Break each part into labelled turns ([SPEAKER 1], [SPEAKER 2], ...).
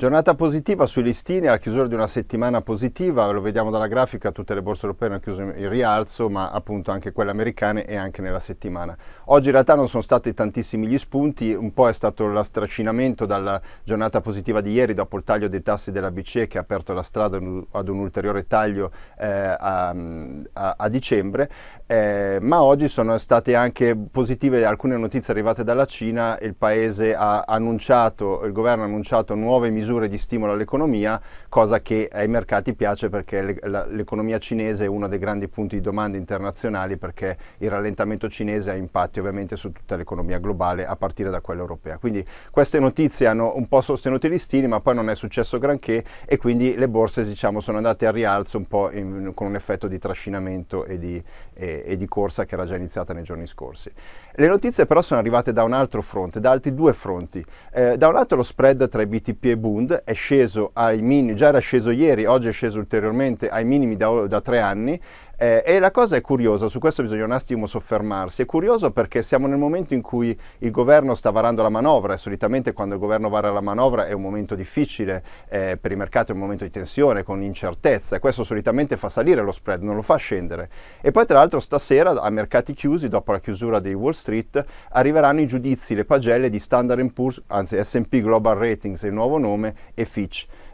[SPEAKER 1] Giornata positiva sui listini, alla chiusura di una settimana positiva, lo vediamo dalla grafica, tutte le borse europee hanno chiuso in rialzo, ma appunto anche quelle americane e anche nella settimana. Oggi in realtà non sono stati tantissimi gli spunti, un po' è stato l'astracinamento dalla giornata positiva di ieri dopo il taglio dei tassi della BCE che ha aperto la strada ad un ulteriore taglio eh, a, a, a, dicembre, eh, ma oggi sono state anche positive alcune notizie arrivate dalla Cina, il paese ha annunciato, il governo ha annunciato nuove misure misure di stimolo all'economia, cosa che ai mercati piace perché l'economia cinese è uno dei grandi punti di domanda internazionali perché il rallentamento cinese ha impatti ovviamente su tutta l'economia globale a partire da quella europea. Quindi queste notizie hanno un po' sostenuto gli stili ma poi non è successo granché e quindi le borse diciamo, sono andate a rialzo un po' in, con un effetto di trascinamento e di, e, e di corsa che era già iniziata nei giorni scorsi. Le notizie però sono arrivate da un altro fronte, da altri due fronti. Eh, da un lato lo spread tra i BTP e Bund Bund, è sceso ai minimi, già era sceso ieri, oggi è sceso ulteriormente ai minimi da, da tre anni eh, e la cosa è curiosa, su questo bisogna un attimo soffermarsi, è curioso perché siamo nel momento in cui il governo sta varando la manovra e solitamente quando il governo vara la manovra è un momento difficile eh, per i mercati, è un momento di tensione, con incertezza e questo solitamente fa salire lo spread, non lo fa scendere. E poi tra l'altro stasera a mercati chiusi, dopo la chiusura di Wall Street, arriveranno i giudizi, le pagelle di Standard Poor's, anzi S&P Global Ratings, il nuovo nome, é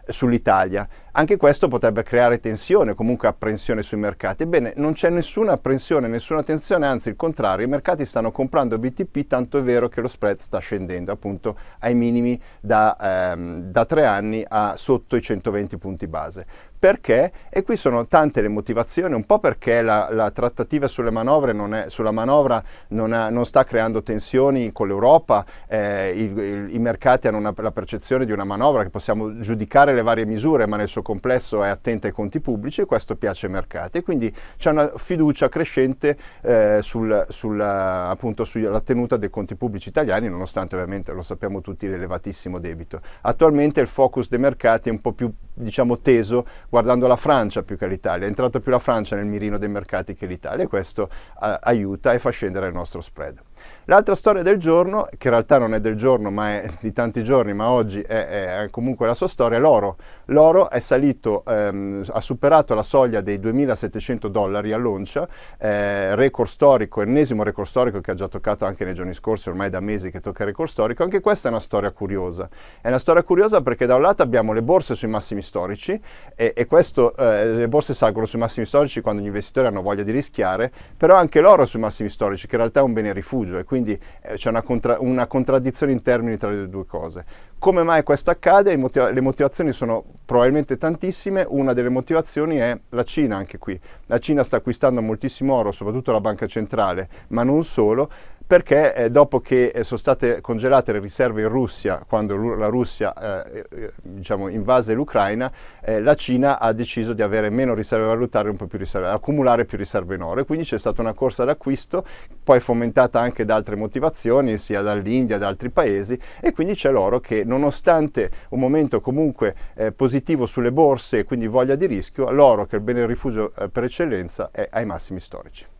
[SPEAKER 1] sull'Italia. Anche questo potrebbe creare tensione, comunque apprensione sui mercati. Ebbene, non c'è nessuna apprensione, nessuna tensione, anzi il contrario, i mercati stanno comprando BTP, tanto è vero che lo spread sta scendendo appunto ai minimi da, ehm, da tre anni a sotto i 120 punti base. Perché? E qui sono tante le motivazioni, un po' perché la, la trattativa sulle manovre non è, sulla manovra non, ha, non sta creando tensioni con l'Europa, eh, i, i, i mercati hanno una, la percezione di una manovra che possiamo giudicare le varie misure, ma nel suo complesso è attenta ai conti pubblici e questo piace ai mercati. quindi c'è una fiducia crescente eh, sul, sulla, appunto, sulla tenuta dei conti pubblici italiani, nonostante ovviamente lo sappiamo tutti l'elevatissimo debito. Attualmente il focus dei mercati è un po' più diciamo teso guardando la Francia più che l'Italia, è entrata più la Francia nel mirino dei mercati che l'Italia e questo eh, aiuta e fa scendere il nostro spread. L'altra storia del giorno, che in realtà non è del giorno ma è di tanti giorni, ma oggi è, è comunque la sua storia, è l'oro. L'oro è salito, ehm, ha superato la soglia dei 2.700 dollari all'oncia, eh, record storico, ennesimo record storico che ha già toccato anche nei giorni scorsi, ormai da mesi che tocca il record storico. Anche questa è una storia curiosa. È una storia curiosa perché da un lato abbiamo le borse sui massimi storici e, e questo, eh, le borse salgono sui massimi storici quando gli investitori hanno voglia di rischiare, però anche loro sui massimi storici, che in realtà è un bene rifugio e quindi eh, c'è una, contra una contraddizione in termini tra le due cose. Come mai questo accade? le motivazioni sono probabilmente tantissime, una delle motivazioni è la Cina anche qui. La Cina sta acquistando moltissimo oro, soprattutto la banca centrale, ma non solo, perché eh, dopo che eh, sono state congelate le riserve in Russia, quando la Russia eh, eh, eh, diciamo, invase l'Ucraina, la Cina ha deciso di avere meno riserve valutarie, un po' più riserve, accumulare più riserve in oro. E quindi c'è stata una corsa d'acquisto, poi fomentata anche da altre motivazioni, sia dall'India, da altri paesi, e quindi c'è l'oro che nonostante un momento comunque positivo sulle borse e quindi voglia di rischio, l'oro che è il bene rifugio per eccellenza è ai massimi storici.